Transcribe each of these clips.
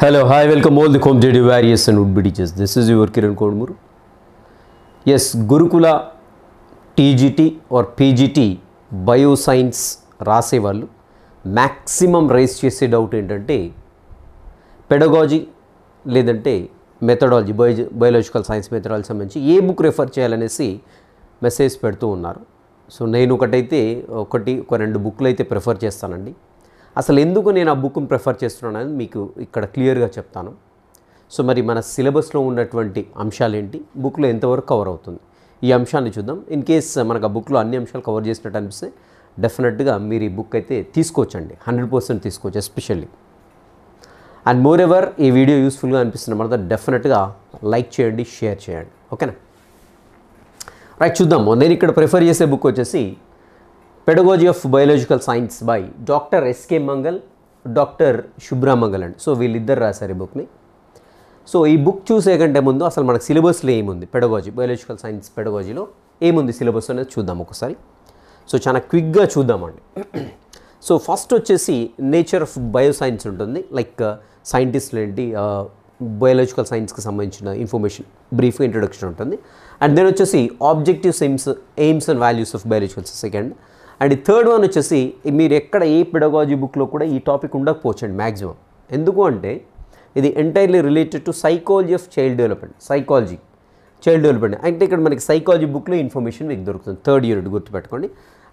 Hello, hi, welcome all the comedy various and would-be teachers. This is your Kiran yes Gurukula TGT or PGT bio bioscience రాసేవాళ్ళు maximum raise చేసే doubt ఏంటంటే pedagogy లేదంటే methodology bio biological science methodology సంబంధించి ఏ book refer చేయాలనేసి message పెడుతూ ఉన్నారు so నేను ఒకటైతే ఒకటి ఒక రెండు బుక్లు అయితే ప్రిఫర్ చేస్తానండి అసలు ఎందుకు నేను ఆ బుక్ను ప్రిఫర్ చేస్తున్నాను అనేది మీకు ఇక్కడ క్లియర్గా చెప్తాను సో మరి మన సిలబస్లో ఉన్నటువంటి అంశాలు ఏంటి బుక్లో ఎంతవరకు కవర్ అవుతుంది ఈ అంశాన్ని చూద్దాం ఇన్ కేస్ మనకు ఆ బుక్లో అన్ని అంశాలు కవర్ చేసినట్టు అనిపిస్తే డెఫినెట్గా మీరు ఈ బుక్ అయితే తీసుకోవచ్చండి హండ్రెడ్ పర్సెంట్ తీసుకోవచ్చు ఎస్పెషల్లీ అండ్ మోర్ ఎవర్ ఈ వీడియో యూస్ఫుల్గా అనిపిస్తున్న మాట డెఫినెట్గా లైక్ చేయండి షేర్ చేయండి ఓకేనా రైట్ చూద్దాము నేను ఇక్కడ ప్రిఫర్ చేసే బుక్ వచ్చేసి pedagogy of biological science by doctor SK Mangal doctor Shubhra Mangal అండి సో వీళ్ళిద్దరు రాశారు ఈ బుక్ని సో ఈ బుక్ చూసే కంటే ముందు అసలు మనకు సిలబస్లో ఏముంది పెడగోజీ బయోలాజికల్ సైన్స్ పెడగోజీలో ఏముంది సిలబస్ అనేది చూద్దాం ఒకసారి సో చాలా క్విక్గా చూద్దామండి సో ఫస్ట్ వచ్చేసి నేచర్ ఆఫ్ బయోసైన్స్ ఉంటుంది లైక్ సైంటిస్టులు uh, ఏంటి బయోలాజికల్ uh, సైన్స్కి సంబంధించిన ఇన్ఫర్మేషన్ బ్రీఫ్ ఇంట్రొడక్షన్ ఉంటుంది అండ్ దెన్ వచ్చేసి objectives aims aims and values of biological second and third one వచ్చేసి మీరు ఎక్కడ ఏ పెడగాజీ బుక్లో కూడా ఈ టాపిక్ ఉండకపోవచ్చండి మ్యాక్సిమం ఎందుకు అంటే ఇది entirely related to psychology of child development psychology child development అంటే ఇక్కడ మనకి సైకాలజీ బుక్లో ఇన్ఫర్మేషన్ మీకు దొరుకుతుంది థర్డ్ యూనిట్ గుర్తుపెట్టుకోండి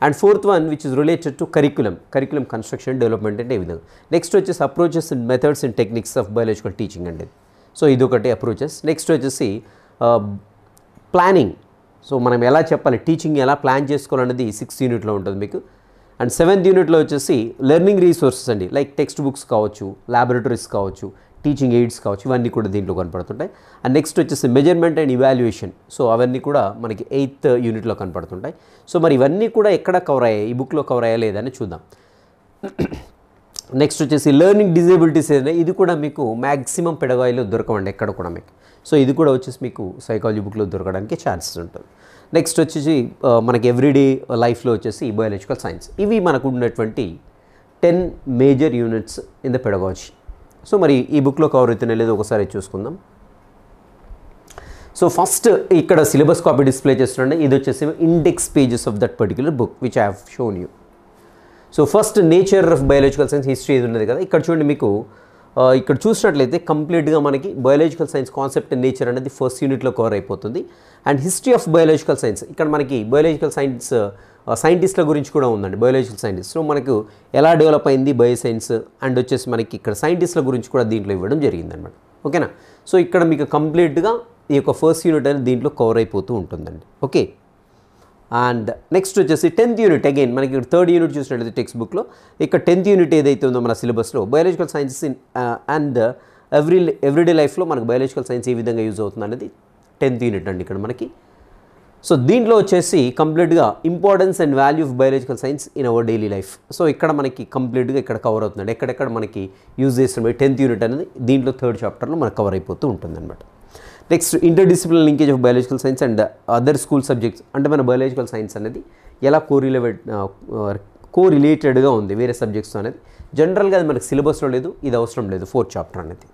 and fourth one which is related to curriculum curriculum construction development అంటే ఈ విధంగా నెక్స్ట్ వచ్చేసి approaches and methods and techniques of biological teaching అండి సో ఇది ఒకటి అప్రోచెస్ నెక్స్ట్ వచ్చేసి ప్లానింగ్ uh, సో మనం ఎలా చెప్పాలి టీచింగ్ ఎలా ప్లాన్ చేసుకోవాలనేది సిక్స్త్ యూనిట్లో ఉంటుంది మీకు అండ్ సెవెంత్ యూనిట్లో వచ్చేసి లెర్నింగ్ రీసోర్సెస్ అండి లైక్ టెక్స్ట్ బుక్స్ కావచ్చు ల్యాబొరేటరీస్ కావచ్చు టీచింగ్ ఎయిడ్స్ కావచ్చు ఇవన్నీ కూడా దీంట్లో కనపడుతుంటాయి అండ్ నెక్స్ట్ వచ్చేసి మెజర్మెంట్ అండ్ ఇవాల్యుయేషన్ సో అవన్నీ కూడా మనకి ఎయిత్ యూనిట్లో కనపడుతుంటాయి సో మరి ఇవన్నీ కూడా ఎక్కడ కవర్ అయ్యాయి ఈ బుక్లో కవర్ అయ్యలేదని చూద్దాం నెక్స్ట్ వచ్చేసి లెర్నింగ్ డిజేబిలిటీస్ ఏదైనా ఇది కూడా మీకు మ్యాక్సిమం పెడగాయిలో దొరకవండి ఎక్కడ కూడా మీకు సో ఇది కూడా వచ్చేసి మీకు సైకాలజీ బుక్లో దొరకడానికి ఛాన్సెస్ ఉంటుంది నెక్స్ట్ వచ్చేసి మనకి ఎవ్రీడే లైఫ్లో వచ్చేసి బయాలజికల్ సైన్స్ ఇవి మనకు ఉన్నటువంటి ten major units in the pedagogy so మరి ఈ బుక్లో కవర్ అవుతున్నా లేదో ఒకసారి చూసుకుందాం సో ఫస్ట్ ఇక్కడ సిలబస్ కాపీ డిస్ప్లే చేస్తుండే ఇది వచ్చేసి index pages of that particular book which I have shown you so first nature of biological science history ఏది ఉన్నది కదా ఇక్కడ చూడండి మీకు ఇక్కడ చూసినట్లయితే కంప్లీట్గా మనకి బయాలజికల్ సైన్స్ కాన్సెప్ట్ నేచర్ అనేది ఫస్ట్ యూనిట్లో కవర్ అయిపోతుంది and history of biological science ఇక్కడ మనకి బయాలజికల్ సైన్స్ సైంటిస్టుల గురించి కూడా ఉందండి బయాలజికల్ సైంటిస్ట్ సో మనకు ఎలా డెవలప్ అయింది బయో సైన్స్ అండ్ వచ్చేసి మనకి ఇక్కడ సైంటిస్టుల గురించి కూడా దీంట్లో ఇవ్వడం జరిగింది అనమాట ఓకేనా సో ఇక్కడ మీకు కంప్లీట్గా ఈ యొక్క ఫస్ట్ యూనిట్ అనేది దీంట్లో కవర్ అయిపోతూ ఉంటుందండి ఓకే అండ్ నెక్స్ట్ వచ్చేసి టెన్త్ యూనిట్ అగైన్ మనకి ఇక్కడ థర్డ్ యూనిట్ చూసినట్లయితే టెక్స్ట్ బుక్లో ఇక్కడ టెన్త్ యూనిట్ ఏదైతే ఉందో మన సిలబస్లో biological sciences in and every everyday లైఫ్లో మనకు బయాలజికల్ సైన్స్ ఏ విధంగా యూజ్ అవుతుంది అనేది టెన్త్ యూనిట్ అండి ఇక్కడ మనకి సో దీంట్లో వచ్చేసి కంప్లీట్గా importance and value of biological science in our daily life so ఇక్కడ మనకి కంప్లీట్గా ఇక్కడ కవర్ అవుతుందండి ఎక్కడెక్కడ మనకి యూజ్ చేస్తున్నాయి టెన్త్ యూనిట్ అనేది దీంట్లో థర్డ్ చాప్టర్లో మనకు కవర్ అయిపోతూ ఉంటుంది అనమాట next inter discipline linkage of biological science and other school subjects అంటే మన బయాలజికల్ సైన్స్ అనేది ఎలా కోరిలేవెట్ కో రిలేటెడ్గా ఉంది వేరే సబ్జెక్ట్స్ అనేది జనరల్గా అది మనకు సిలబస్లో లేదు ఇది అవసరం లేదు ఫోర్త్ చాప్టర్ అనేది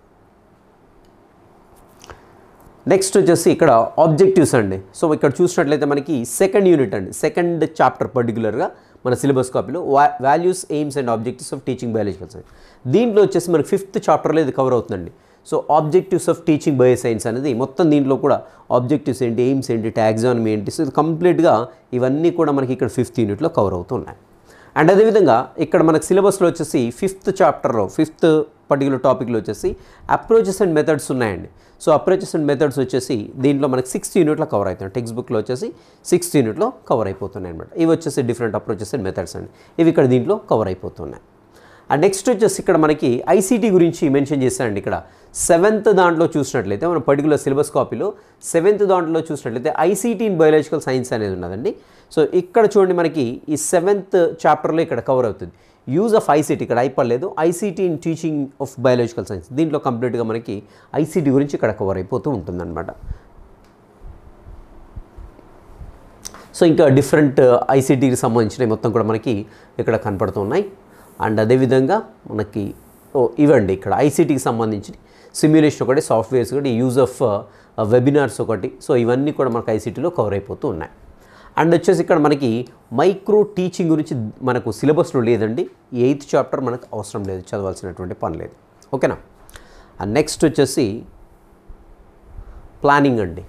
నెక్స్ట్ వచ్చేసి ఇక్కడ ఆబ్జెక్టివ్స్ అండి సో ఇక్కడ చూసినట్లయితే మనకి సెకండ్ యూనిట్ అండి సెకండ్ చాప్టర్ పర్టికులర్గా మన సిలబస్ కాపీలో values aims and objectives of teaching biological science దీంట్లో వచ్చేసి మనకి ఫిఫ్త్ చాప్టర్లో ఇది కవర్ అవుతుందండి so objectives of teaching bio science అనేది మొత్తం దీంట్లో కూడా ఆబ్జెక్టివ్స్ ఏంటి ఎయిమ్స్ ఏంటి ట్యాక్సానమీ ఏంటి సో కంప్లీట్గా ఇవన్నీ కూడా మనకి ఇక్కడ ఫిఫ్త్ యూనిట్లో కవర్ అవుతున్నాయి అండ్ అదేవిధంగా ఇక్కడ మనకు సిలబస్లో వచ్చేసి ఫిఫ్త్ చాప్టర్లో ఫిఫ్త్ పర్టికులర్ టాపిక్లో వచ్చేసి అప్రోచెస్ అండ్ మెథడ్స్ ఉన్నాయండి సో అప్రోచెస్ అండ్ మెథడ్స్ వచ్చేసి దీంట్లో మనకి సిక్స్త్ యూనిట్లో కవర్ అవుతున్నాయి టెక్స్ట్ బుక్లో వచ్చేసి సిక్స్త్ యూనిట్లో కవర్ అయిపోతున్నాయి అనమాట ఇవి వచ్చేసి డిఫరెంట్ అప్రోచెస్ అండ్ మెథడ్స్ అండి ఇవి ఇక్కడ దీంట్లో కవర్ అయిపోతున్నాయి అండ్ నెక్స్ట్ వచ్చేసి ఇక్కడ మనకి ఐసీటీ గురించి మెన్షన్ చేశానండి ఇక్కడ సెవెంత్ దాంట్లో చూసినట్లయితే మనం పర్టికులర్ సిలబస్ కాపీలో సెవెంత్ దాంట్లో చూసినట్లయితే ఐసీటీ ఇన్ బయాలజికల్ సైన్స్ అనేది ఉన్నదండి సో ఇక్కడ చూడండి మనకి ఈ సెవెంత్ చాప్టర్లో ఇక్కడ కవర్ అవుతుంది యూజ్ ఆఫ్ ఐసీటీ ఇక్కడ అయిపోలేదు ICT in teaching of biological science దీంట్లో కంప్లీట్గా మనకి ఐసీటీ గురించి ఇక్కడ కవర్ అయిపోతూ ఉంటుందన్నమాట సో ఇంకా డిఫరెంట్ ఐసీటీకి సంబంధించినవి మొత్తం కూడా మనకి ఇక్కడ కనపడుతున్నాయి అండ్ అదేవిధంగా మనకి ఓ ఇవ్వండి ఇక్కడ ఐసీటీకి సంబంధించి సిమ్యులేషన్ ఒకటి సాఫ్ట్వేర్స్ ఒకటి యూజ్ ఆఫ్ వెబినార్స్ ఒకటి సో ఇవన్నీ కూడా మనకు ఐసీటీలో కవర్ అయిపోతూ ఉన్నాయి అండ్ వచ్చేసి ఇక్కడ మనకి మైక్రో టీచింగ్ గురించి మనకు సిలబస్లో లేదండి ఎయిత్ చాప్టర్ మనకు అవసరం లేదు చదవాల్సినటువంటి పని లేదు ఓకేనా నెక్స్ట్ వచ్చేసి ప్లానింగ్ అండి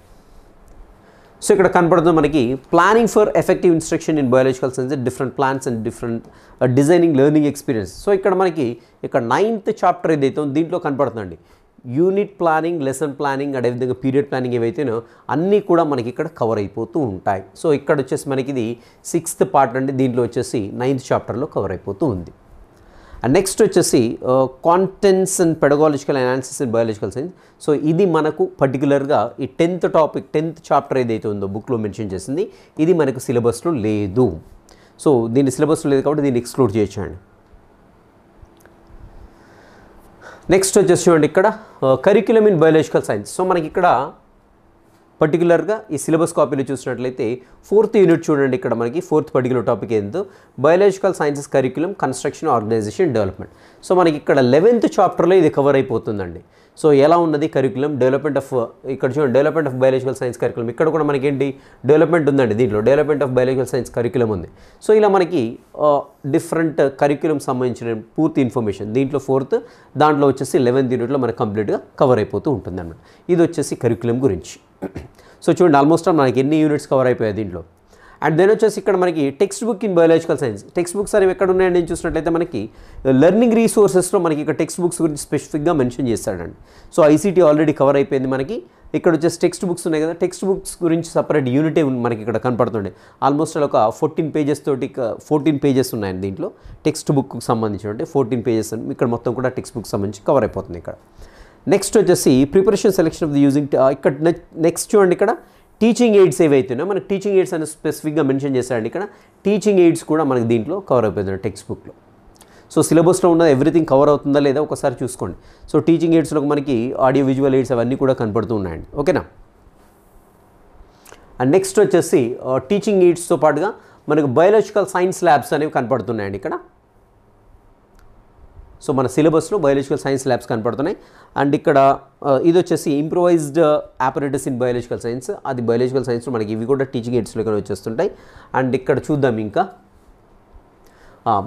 సో ఇక్కడ కనపడుతుంది మనకి planning for effective instruction in biological science different plans and different designing learning experience so ఇక్కడ మనకి ఇక్కడ నైన్త్ చాప్టర్ ఏదైతే ఉందో దీంట్లో కనపడుతుందండి యూనిట్ ప్లానింగ్ లెసన్ ప్లానింగ్ అదేవిధంగా పీరియడ్ ప్లానింగ్ ఏవైతేనో అన్నీ కూడా మనకి ఇక్కడ కవర్ అయిపోతూ ఉంటాయి సో ఇక్కడ వచ్చేసి మనకి ఇది సిక్స్త్ పార్ట్ అండి దీంట్లో వచ్చేసి నైన్త్ చాప్టర్లో కవర్ అయిపోతూ ఉంది అండ్ నెక్స్ట్ వచ్చేసి contents and pedagogical analysis and biological science so ఇది మనకు పర్టికులర్గా ఈ టెన్త్ టాపిక్ టెన్త్ చాప్టర్ ఏదైతే ఉందో బుక్లో మెన్షన్ చేసింది ఇది మనకు సిలబస్లో లేదు సో దీని సిలబస్లో లేదు కాబట్టి దీన్ని ఎక్స్క్లూడ్ చేయొచ్చండి నెక్స్ట్ వచ్చేసి చూడండి ఇక్కడ curriculum in biological science so మనకి ఇక్కడ పర్టికులర్గా ఈ సిలబస్ కాపీలో చూసినట్లయితే ఫోర్త్ యూనిట్ చూడండి ఇక్కడ మనకి ఫోర్త్ పర్టికులర్ టాపిక్ ఏంటో biological sciences curriculum construction organisation development so మనకి ఇక్కడ లెవెన్త్ చాప్టర్లో ఇది కవర్ అయిపోతుందండి సో ఎలా ఉన్నది కరికులం డెవలప్మెంట్ ఆఫ్ ఇక్కడ చూడండి development of biological science curriculum ఇక్కడ కూడా మనకి ఏంటి డెవలప్మెంట్ ఉందండి దీంట్లో development of biological science curriculum ఉంది సో ఇలా మనకి డిఫరెంట్ కరికులం సంబంధించిన పూర్తి ఇన్ఫర్మేషన్ దీంట్లో ఫోర్త్ దాంట్లో వచ్చేసి లెవెన్త్ యూనిట్లో మనకు కంప్లీట్గా కవర్ అయిపోతూ ఉంటుంది అన్నమాట ఇది వచ్చేసి కరికులం గురించి సో చూడండి ఆల్మోస్ట్ మనకి ఎన్ని యూనిట్స్ కవర్ అయిపోయాయి దీంట్లో అండ్ దెన్ వచ్చేసి ఇక్కడ మనకి text book in biological science text books అనేవి ఎక్కడ ఉన్నాయని నేను చూసినట్లయితే మనకి లెర్నింగ్ uh, రీసోర్సెస్లో మనకి ఇక్కడ టెక్స్ట్ బుక్స్ గురించి స్పెసిఫిక్గా మెన్షన్ చేస్తాడండి సో ఐసీటీ ఆల్రెడీ కవర్ అయిపోయింది మనకి ఇక్కడ వచ్చేసి టెక్స్ట్ బుక్స్ ఉన్నాయి కదా టెక్స్ట్ బుక్స్ గురించి సపరేట్ యూనిటే మనకి ఇక్కడ కనపడుతుండే ఆల్మోస్ట్ అలా ఒక ఫోర్టీన్ పేజెస్ తోటి ఫోర్టీన్ uh, పేజెస్ ఉన్నాయండి దీంట్లో టెక్స్ట్ బుక్కి సంబంధించిన అంటే ఫోర్టీన్ పేజెస్ ఇక్కడ మొత్తం కూడా టెక్స్ట్ బుక్ సంబంధించి కవర్ అయిపోతుంది ఇక్కడ నెక్స్ట్ వచ్చేసి preparation selection of the using ఇక్కడ నెక్స్ట్ చూడండి ఇక్కడ టీచింగ్ ఎయిడ్స్ ఉన్నాయో మనకి టీచింగ్ ఎయిడ్స్ అని స్పెసిఫిక్గా మెన్షన్ చేశారండి ఇక్కడ టీచింగ్ ఎయిడ్స్ కూడా మనకి దీంట్లో కవర్ అయిపోతుంది టెక్స్ట్ బుక్లో సో సిలబస్లో ఉన్న ఎవ్రీథింగ్ కవర్ అవుతుందా లేదా ఒకసారి చూసుకోండి సో టీచింగ్ ఎయిడ్స్లో మనకి ఆడియో విజువల్ ఎయిడ్స్ అవన్నీ కూడా కనపడుతూ ఉన్నాయండి ఓకేనా అండ్ నెక్స్ట్ వచ్చేసి టీచింగ్ uh, ఎయిడ్స్తో పాటుగా మనకు బయాలజికల్ సైన్స్ ల్యాబ్స్ అనేవి కనపడుతున్నాయండి ఇక్కడ సో మన సిలబస్లో బయాలజికల్ సైన్స్ ల్యాబ్స్ కనపడుతున్నాయి అండ్ ఇక్కడ ఇది వచ్చేసి improvised operators in biological science అది బయాలజికల్ సైన్స్లో మనకి ఇవి కూడా టీచింగ్ ఎయిడ్స్లో కానీ వచ్చేస్తుంటాయి అండ్ ఇక్కడ చూద్దాం ఇంకా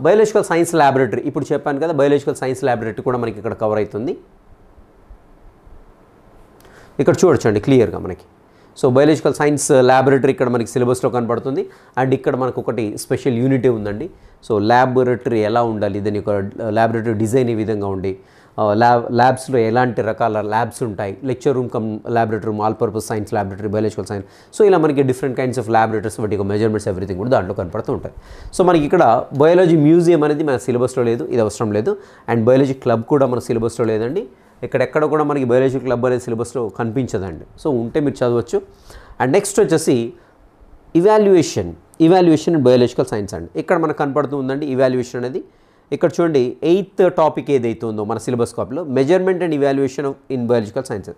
బయాలజికల్ సైన్స్ ల్యాబొరేటరీ ఇప్పుడు చెప్పాను కదా బయాలజికల్ సైన్స్ ల్యాబొరేటరీ కూడా మనకి ఇక్కడ కవర్ అవుతుంది ఇక్కడ చూడొచ్చండి క్లియర్గా మనకి సో బయాలజికల్ సైన్స్ ల్యాబొరేటరీ ఇక్కడ మనకి సిలబస్లో కనపడుతుంది అండ్ ఇక్కడ మనకు ఒకటి స్పెషల్ యూనిటే ఉందండి సో ల్యాబొరేటరీ ఎలా ఉండాలి దాని యొక్క ల్యాబొరేటరీ uh, డిజైన్ ఏ విధంగా ఉండి ల్యాబ్ uh, ల్యాబ్స్లో ఎలాంటి రకాల ల్యాబ్స్ ఉంటాయి lecture room cum laboratory room all purpose science laboratory biological science so ఇలా మనకి డిఫరెంట్ కైండ్స్ ఆఫ్ ల్యాబొరేటరీస్ వాటి యొక్క మెజర్మెంట్స్ ఎవ్రీథింగ్ కూడా దాంట్లో కనపడుతూ ఉంటాయి సో మనకి ఇక్కడ బయాలజీ మ్యూజియం అనేది మన సిలబస్లో లేదు ఇది అవసరం లేదు అండ్ బయాలజీ క్లబ్ కూడా మన సిలబస్లో లేదండి ఎక్కడెక్కడ కూడా మనకి బయాలజీ క్లబ్ అనే సిలబస్లో కనిపించదండి సో ఉంటే మీరు చదవచ్చు అండ్ నెక్స్ట్ వచ్చేసి evaluation evaluation and biological science అండి ఇక్కడ మనకు కనపడుతూ ఉందండి ఇవాల్యుయేషన్ అనేది ఇక్కడ చూడండి ఎయిత్ టాపిక్ ఏదైతే ఉందో మన సిలబస్ కాపీలో measurement and evaluation in biological science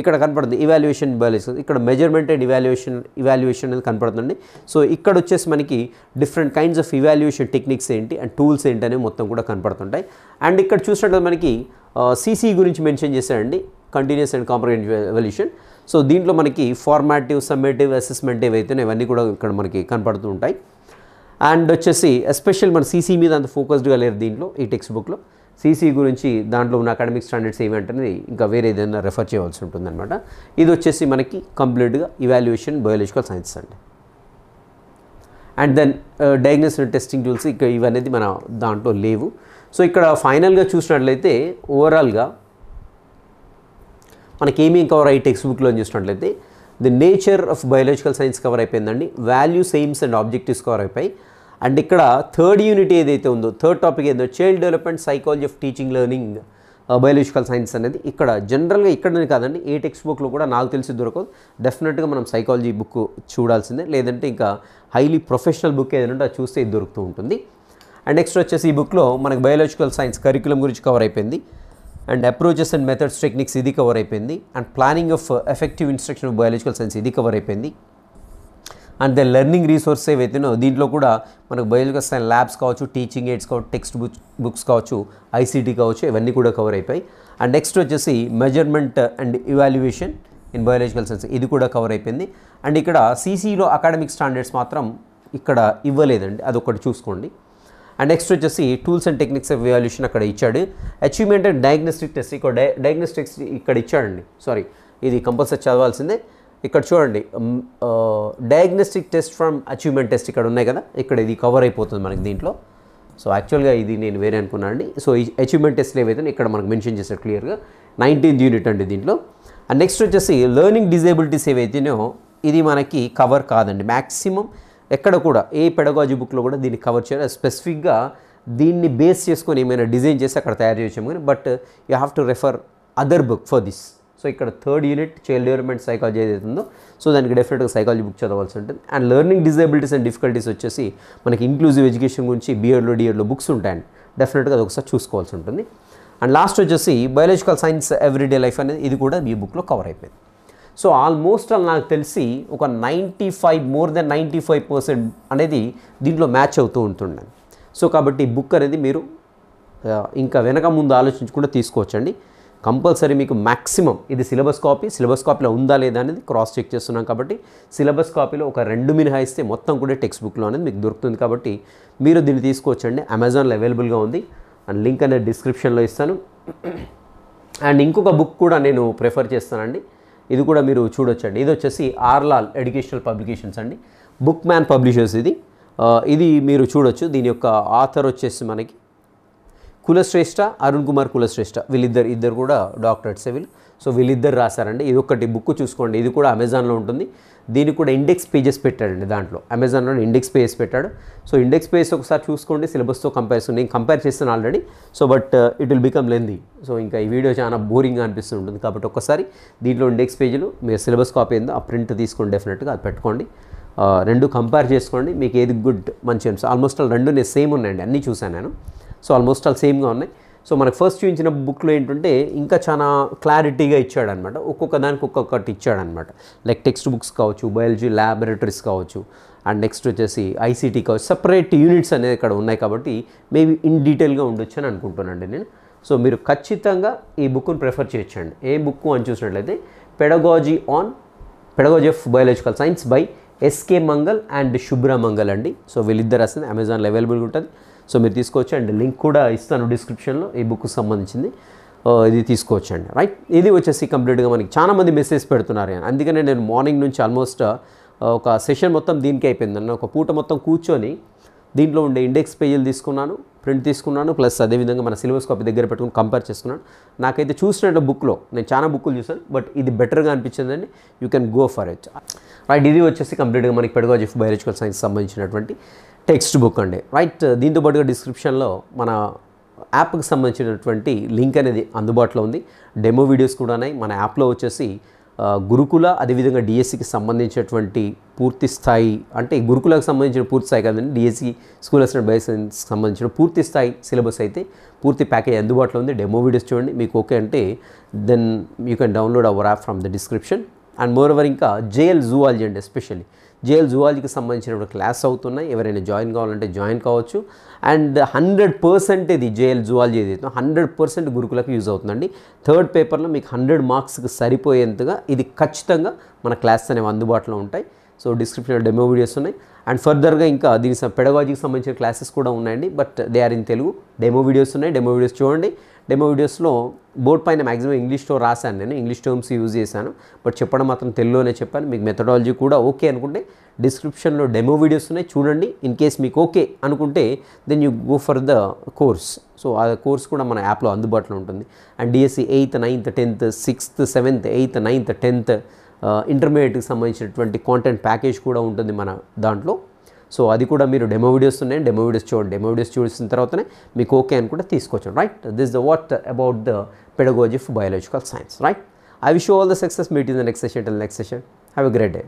ఇక్కడ కనపడుతుంది ఇవాల్యుయేషన్ ఇన్ బయాలజికల్ ఇక్కడ మెజర్మెంట్ అండ్ ఇవాల్యుయేషన్ ఇవాల్యుయేషన్ అనేది కనపడుతుందండి సో ఇక్కడ వచ్చేసి మనకి different kinds of evaluation techniques ఏంటి అండ్ టూల్స్ ఏంటి అనేవి మొత్తం కూడా కనపడుతుంటాయి అండ్ ఇక్కడ చూసినట్లయితే మనకి సీసీ గురించి మెన్షన్ చేశాడండి continuous and comprehensive evaluation so దీంట్లో మనకి ఫార్మాటివ్ సమ్మేటివ్ అసెస్మెంట్ ఏవైతే ఇవన్నీ కూడా ఇక్కడ మనకి కనపడుతూ ఉంటాయి అండ్ వచ్చేసి ఎస్పెషల్ మన సీసీ మీద అంత ఫోకస్డ్గా లేరు దీంట్లో ఈ టెక్స్ట్ బుక్లో సీసీ గురించి దాంట్లో ఉన్న అకాడమిక్ స్టాండర్డ్స్ ఏమంటే ఇంకా వేరే ఏదైనా రెఫర్ చేయవలసి ఉంటుందన్నమాట ఇది వచ్చేసి మనకి కంప్లీట్గా ఇవాల్యుయేషన్ బయాలజికల్ సైన్స్ అండి and then diagnose testing tools ఇక ఇవన్నీ మన దాంట్లో లేవు సో ఇక్కడ ఫైనల్గా చూసినట్లయితే ఓవరాల్గా మనకేమీ కవర్ అయ్యి టెక్స్ట్ బుక్లో చూసినట్లయితే the nature of biological science cover అయిపోయిందండి value aims and objectives cover అయిపోయి అండ్ ఇక్కడ థర్డ్ యూనిట్ ఏదైతే ఉందో థర్డ్ టాపిక్ ఏందో child development psychology of teaching learning biological science అనేది ఇక్కడ జనరల్గా ఇక్కడనే కాదండి ఏ టెక్స్ట్ బుక్లో కూడా నాకు తెలిసి దొరకదు డెఫినెట్గా మనం సైకాలజీ బుక్ చూడాల్సిందే లేదంటే ఇంకా హైలీ ప్రొఫెషనల్ బుక్ ఏదైనా చూస్తే దొరుకుతూ ఉంటుంది అండ్ నెక్స్ట్ వచ్చేసి ఈ బుక్లో మనకు బయాలజికల్ సైన్స్ కరికులం గురించి కవర్ అయిపోయింది and approaches and methods techniques ఇది కవర్ అయిపోయింది and planning of effective instruction of biological science ఇది కవర్ అయిపోయింది అండ్ దెన్ లెర్నింగ్ రీసోర్స్ ఏవైతేనో దీంట్లో కూడా మనకు బయాలజికల్ సైన్స్ ల్యాబ్స్ కావచ్చు టీచింగ్ ఎయిడ్స్ కావచ్చు టెక్స్ట్ బుక్ బుక్స్ కావచ్చు ఐసీటీ కావచ్చు ఇవన్నీ కూడా కవర్ అయిపోయి అండ్ నెక్స్ట్ వచ్చేసి measurement and evaluation in biological science ఇది కూడా కవర్ అయిపోయింది అండ్ ఇక్కడ సీసీలో అకాడమిక్ స్టాండర్డ్స్ మాత్రం ఇక్కడ ఇవ్వలేదండి అదొకటి చూసుకోండి అండ్ నెక్స్ట్ వచ్చేసి tools and techniques of valuation అక్కడ ఇచ్చాడు అచీవ్మెంట్ అండ్ డయాగ్నోస్టిక్ టెస్ట్ ఇక్కడ డయాగ్నోస్టిక్స్ ఇక్కడ ఇచ్చాడండి సారీ ఇది కంపల్సరీ చదవాల్సిందే ఇక్కడ చూడండి diagnostic test from achievement test ఇక్కడ ఉన్నాయి కదా ఇక్కడ ఇది కవర్ అయిపోతుంది మనకి దీంట్లో సో యాక్చువల్గా ఇది నేను వేరే అనుకున్నాను అండి సో అచీవ్మెంట్ టెస్ట్లు ఏవైతే ఇక్కడ మనకు మెన్షన్ చేశారు క్లియర్గా నైన్టీన్త్ యూనిట్ అండి దీంట్లో అండ్ నెక్స్ట్ వచ్చేసి లెర్నింగ్ డిజేబిలిటీస్ ఏవైతేనో ఇది మనకి కవర్ కాదండి మ్యాక్సిమం ఎక్కడ కూడా ఏ పెడగాజీ బుక్లో కూడా దీన్ని కవర్ చేయాలి స్పెసిఫిక్గా దీన్ని బేస్ చేసుకొని ఏమైనా డిజైన్ చేసి అక్కడ తయారు చేసాము కానీ but you have to refer other book for this so ఇక్కడ third unit child development psychology ఏదైతే ఉందో సో దానికి డెఫినెట్గా సైకాలజీ బుక్ చదవాల్సి ఉంటుంది and learning disabilities and difficulties వచ్చేసి మనకి ఇంక్లూజివ్ ఎడ్యుకేషన్ గురించి బీఎడ్లో డిఎడ్లో బుక్స్ ఉంటాయండి డెఫినెట్గా అది ఒకసారి చూసుకోవాల్సి ఉంటుంది అండ్ లాస్ట్ వచ్చేసి బయాలజికల్ సైన్స్ ఎవ్రీడే లైఫ్ అనేది ఇది కూడా ఈ బుక్లో కవర్ అయిపోయింది సో ఆల్మోస్ట్ ఆల్ నాకు తెలిసి ఒక ninety five more than ninety five percent అనేది దీంట్లో మ్యాచ్ అవుతూ ఉంటుండే సో కాబట్టి బుక్ అనేది మీరు ఇంకా వెనక ముందు ఆలోచించకుండా తీసుకోవచ్చండి కంపల్సరీ మీకు మ్యాక్సిమం ఇది సిలబస్ కాపీ సిలబస్ కాపీలో ఉందా లేదా అనేది క్రాస్ చెక్ చేస్తున్నాం కాబట్టి సిలబస్ కాపీలో ఒక రెండు మినహాయిస్తే మొత్తం కూడా టెక్స్ట్ బుక్లో అనేది మీకు దొరుకుతుంది కాబట్టి మీరు దీన్ని తీసుకోవచ్చండి అమెజాన్లో అవైలబుల్గా ఉంది అండ్ లింక్ అనేది డిస్క్రిప్షన్లో ఇస్తాను అండ్ ఇంకొక బుక్ కూడా నేను ప్రిఫర్ చేస్తానండి ఇది కూడా మీరు చూడొచ్చండి ఇది వచ్చేసి ఆర్లాల్ ఎడ్యుకేషనల్ పబ్లికేషన్స్ అండి బుక్ మ్యాన్ పబ్లిషర్స్ ఇది ఇది మీరు చూడొచ్చు దీని యొక్క ఆథర్ వచ్చేసి మనకి కులశ్రేష్ఠ అరుణ్ కుమార్ కులశ్రేష్ఠ వీళ్ళిద్దరు ఇద్దరు కూడా డాక్టర్ సెవిల్ సో వీళ్ళిద్దరు రాశారండి ఇది ఒకటి బుక్ చూసుకోండి ఇది కూడా అమెజాన్లో ఉంటుంది దీనికి కూడా ఇండెక్స్ పేజెస్ పెట్టాడండి దాంట్లో అమెజాన్లో ఇండెక్స్ పేజెస్ పెట్టాడు సో ఇండెక్స్ పేజెస్ ఒకసారి చూసుకోండి సిలబస్తో కంపారిజన్ నేను కంపేర్ చేస్తాను already so but it will become lengthy so ఇంకా ఈ వీడియో చాలా బోరింగ్గా అనిపిస్తూ ఉంటుంది కాబట్టి ఒక్కసారి దీంట్లో ఇండెక్స్ పేజీలు మీరు సిలబస్ కాపీ ఏందో ఆ ప్రింట్ తీసుకోండి డెఫినెట్గా అది పెట్టుకోండి uh, రెండు కంపేర్ చేసుకోండి మీకు ఏది గుడ్ మంచి ఆల్మోస్ట్ ఆల్ రెండు నేను సేమ్ ఉన్నాయండి అన్నీ చూశాను నేను సో ఆల్మోస్ట్ ఆల్ సేమ్గా ఉన్నాయి సో మనకు ఫస్ట్ చూపించిన బుక్లో ఏంటంటే ఇంకా చాలా క్లారిటీగా ఇచ్చాడనమాట ఒక్కొక్క దానికి ఒక్కొక్కటి ఇచ్చాడనమాట లైక్ టెక్స్ట్ బుక్స్ కావచ్చు బయాలజీ ల్యాబొరేటరీస్ కావచ్చు అండ్ నెక్స్ట్ వచ్చేసి ఐసీటీ కావచ్చు సపరేట్ యూనిట్స్ అనేది ఇక్కడ ఉన్నాయి కాబట్టి మేబీ ఇన్ డీటెయిల్గా ఉండొచ్చు అని అనుకుంటున్నాను నేను సో మీరు ఖచ్చితంగా ఈ బుక్ను ప్రిఫర్ చేయొచ్చండి ఏ బుక్ అని చూసినట్లయితే pedagogy on pedagogy of biological science by SK Mangal and Shubhra Mangal అండి సో వీళ్ళిద్దరు రాసింది అమెజాన్లో అవైలబుల్గా ఉంటుంది సో మీరు తీసుకోవచ్చు అండ్ లింక్ కూడా ఇస్తాను డిస్క్రిప్షన్లో ఈ బుక్కు సంబంధించింది ఇది తీసుకోవచ్చు అండి రైట్ ఇది వచ్చేసి కంప్లీట్గా మనకి చాలామంది మెసేజ్ పెడుతున్నారు అందుకనే నేను మార్నింగ్ నుంచి ఆల్మోస్ట్ ఒక సెషన్ మొత్తం దీనికి అయిపోయింది ఒక పూట మొత్తం కూర్చొని దీంట్లో ఉండే ఇండెక్స్ పేజీలు తీసుకున్నాను ప్రింట్ తీసుకున్నాను ప్లస్ అదేవిధంగా మన సిలబస్ కాపీ దగ్గర పెట్టుకుని కంపేర్ చేసుకున్నాను నాకైతే చూసినట్టు బుక్లో నేను చాలా బుక్లు చూసాను బట్ ఇది బెటర్గా అనిపించిందండి you can go for it right ఇది వచ్చేసి కంప్లీట్గా మనకి పెడగాజిఫ్ బయాలజికల్ సైన్స్ సంబంధించినటువంటి టెక్స్ట్ బుక్ అండి రైట్ దీంతో పాటుగా డిస్క్రిప్షన్లో మన యాప్కి సంబంధించినటువంటి లింక్ అనేది అందుబాటులో ఉంది డెమో వీడియోస్ ఉన్నాయి మన యాప్లో వచ్చేసి గురుకుల అదేవిధంగా డిఎస్సికి సంబంధించినటువంటి పూర్తి స్థాయి అంటే గురుకులకు సంబంధించిన పూర్తి స్థాయి కాదండి డిఎస్సి స్కూల్ అసిస్టెంట్ బైస్ సంబంధించిన పూర్తి స్థాయి సిలబస్ అయితే పూర్తి ప్యాకేజ్ అందుబాటులో ఉంది డెమో వీడియోస్ చూడండి మీకు ఓకే అంటే then you can download our app from the description and moreover ఇంకా జేఎల్ జూవాలజీ అండి ఎస్పెషల్లీ జేఎల్ జువాలజీకి సంబంధించిన క్లాస్ అవుతున్నాయి ఎవరైనా జాయిన్ కావాలంటే జాయిన్ కావచ్చు అండ్ హండ్రెడ్ పర్సెంట్ ఇది జేఎల్ జువాలజీ ఏదైతే హండ్రెడ్ పర్సెంట్ గురుకులకు యూజ్ అవుతుందండి థర్డ్ పేపర్లో మీకు హండ్రెడ్ మార్క్స్కి సరిపోయేంతగా ఇది ఖచ్చితంగా మన క్లాస్ అనేవి అందుబాటులో ఉంటాయి సో డిస్క్రిప్షన్లో డెమో వీడియోస్ ఉన్నాయి అండ్ ఫర్దర్గా ఇంకా దీని పెడగాజీకి సంబంధించిన క్లాసెస్ కూడా ఉన్నాయండి but they are in Telugu demo videos ఉన్నాయి డెమో వీడియోస్ చూడండి డెమో వీడియోస్లో బోర్డ్ పైన మ్యాక్సిమం ఇంగ్లీష్లో రాశాను నేను ఇంగ్లీష్ టర్మ్స్ యూజ్ చేశాను బట్ చెప్పడం మాత్రం తెలుగులోనే చెప్పాను మీకు మెథడాలజీ కూడా ఓకే అనుకుంటే డిస్క్రిప్షన్లో డెమో వీడియోస్ ఉన్నాయి చూడండి ఇన్ కేస్ మీకు ఓకే అనుకుంటే then you go for the course so ఆ కోర్స్ కూడా మన యాప్లో అందుబాటులో ఉంటుంది and DSC eighth ninth tenth sixth seventh eighth ninth tenth ఇంటర్మీడియట్కి సంబంధించినటువంటి కాంటెంట్ ప్యాకేజ్ కూడా ఉంటుంది మన దాంట్లో సో అది కూడా మీరు డెమో వీడియోస్ ఉన్నాయి డెమో వీడియోస్ చూడండి డెమో వీడియోస్ చూసిన తర్వాతనే మీకు ఓకే అని కూడా తీసుకోవచ్చు right this the what about the pedagogy of biological science right I wish all the success meet in the next session till next session have a great day